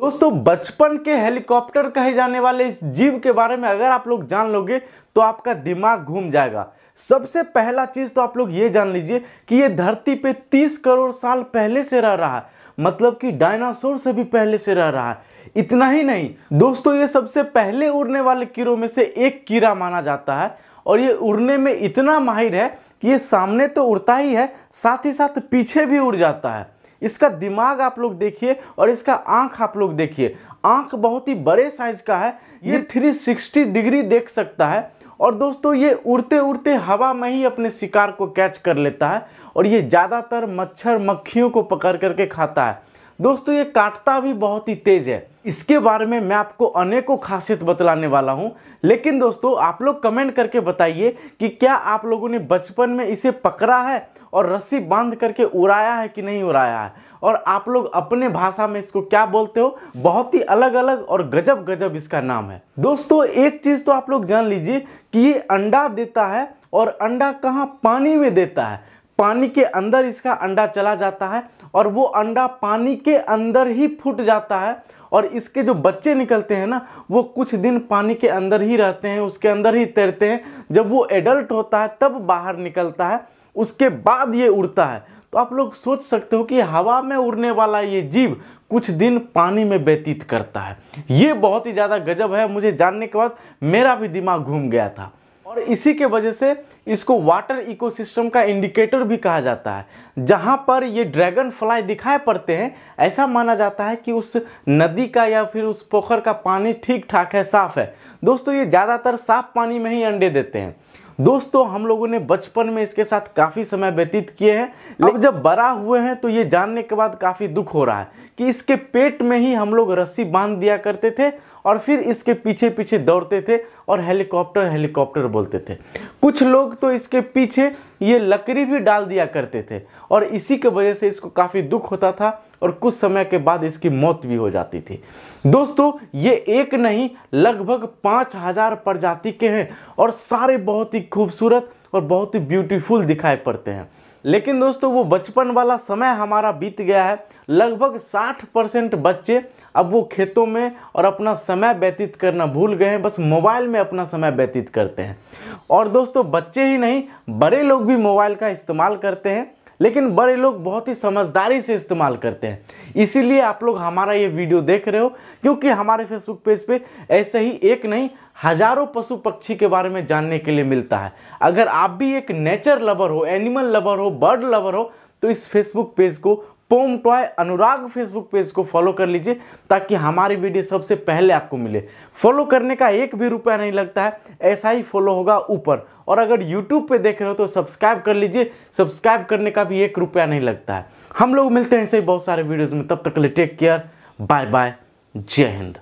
दोस्तों बचपन के हेलीकॉप्टर कहे जाने वाले इस जीव के बारे में अगर आप लोग जान लोगे तो आपका दिमाग घूम जाएगा सबसे पहला चीज़ तो आप लोग ये जान लीजिए कि ये धरती पे 30 करोड़ साल पहले से रह रहा है मतलब कि डायनासोर से भी पहले से रह रहा है इतना ही नहीं दोस्तों ये सबसे पहले उड़ने वाले कीड़ों में से एक कीड़ा माना जाता है और ये उड़ने में इतना माहिर है कि ये सामने तो उड़ता ही है साथ ही साथ पीछे भी उड़ जाता है इसका दिमाग आप लोग देखिए और इसका आँख आप लोग देखिए आँख बहुत ही बड़े साइज का है ये 360 डिग्री देख सकता है और दोस्तों ये उड़ते उड़ते हवा में ही अपने शिकार को कैच कर लेता है और ये ज़्यादातर मच्छर मक्खियों को पकड़ करके खाता है दोस्तों ये काटता भी बहुत ही तेज़ है इसके बारे में मैं आपको अनेकों खासियत बतलाने वाला हूँ लेकिन दोस्तों आप लोग कमेंट करके बताइए कि क्या आप लोगों ने बचपन में इसे पकड़ा है और रस्सी बांध करके उड़ाया है कि नहीं उड़ाया है और आप लोग अपने भाषा में इसको क्या बोलते हो बहुत ही अलग अलग और गजब गजब इसका नाम है दोस्तों एक चीज़ तो आप लोग जान लीजिए कि ये अंडा देता है और अंडा कहाँ पानी में देता है पानी के अंदर इसका अंडा चला जाता है और वो अंडा पानी के अंदर ही फूट जाता है और इसके जो बच्चे निकलते हैं ना वो कुछ दिन पानी के अंदर ही रहते हैं उसके अंदर ही तैरते हैं जब वो एडल्ट होता है तब बाहर निकलता है उसके बाद ये उड़ता है तो आप लोग सोच सकते हो कि हवा में उड़ने वाला ये जीव कुछ दिन पानी में व्यतीत करता है ये बहुत ही ज़्यादा गजब है मुझे जानने के बाद मेरा भी दिमाग घूम गया था और इसी के वजह से इसको वाटर इकोसिस्टम का इंडिकेटर भी कहा जाता है जहाँ पर ये ड्रैगन फ्लाई दिखाई पड़ते हैं ऐसा माना जाता है कि उस नदी का या फिर उस पोखर का पानी ठीक ठाक है साफ़ है दोस्तों ये ज़्यादातर साफ पानी में ही अंडे देते हैं दोस्तों हम लोगों ने बचपन में इसके साथ काफ़ी समय व्यतीत किए हैं लेकिन जब बड़ा हुए हैं तो ये जानने के बाद काफ़ी दुख हो रहा है कि इसके पेट में ही हम लोग रस्सी बांध दिया करते थे और फिर इसके पीछे पीछे दौड़ते थे और हेलीकॉप्टर हेलीकॉप्टर बोलते थे कुछ लोग तो इसके पीछे ये लकड़ी भी डाल दिया करते थे और इसी के वजह से इसको काफ़ी दुख होता था और कुछ समय के बाद इसकी मौत भी हो जाती थी दोस्तों ये एक नहीं लगभग पाँच हज़ार प्रजाति के हैं और सारे बहुत ही खूबसूरत और बहुत ही ब्यूटीफुल दिखाई पड़ते हैं लेकिन दोस्तों वो बचपन वाला समय हमारा बीत गया है लगभग 60 परसेंट बच्चे अब वो खेतों में और अपना समय व्यतीत करना भूल गए हैं बस मोबाइल में अपना समय व्यतीत करते हैं और दोस्तों बच्चे ही नहीं बड़े लोग भी मोबाइल का इस्तेमाल करते हैं लेकिन बड़े लोग बहुत ही समझदारी से इस्तेमाल करते हैं इसीलिए आप लोग हमारा ये वीडियो देख रहे हो क्योंकि हमारे फेसबुक पेज पे ऐसे ही एक नहीं हजारों पशु पक्षी के बारे में जानने के लिए मिलता है अगर आप भी एक नेचर लवर हो एनिमल लवर हो बर्ड लवर हो तो इस फेसबुक पेज को pom toy Anurag Facebook page को फॉलो कर लीजिए ताकि हमारी वीडियो सबसे पहले आपको मिले फॉलो करने का एक भी रुपया नहीं लगता है ऐसा ही फॉलो होगा ऊपर और अगर यूट्यूब पे देख रहे हो तो सब्सक्राइब कर लीजिए सब्सक्राइब करने का भी एक रुपया नहीं लगता है हम लोग मिलते हैं ऐसे ही बहुत सारे वीडियोज़ में तब तक के लिए टेक केयर बाय बाय जय हिंद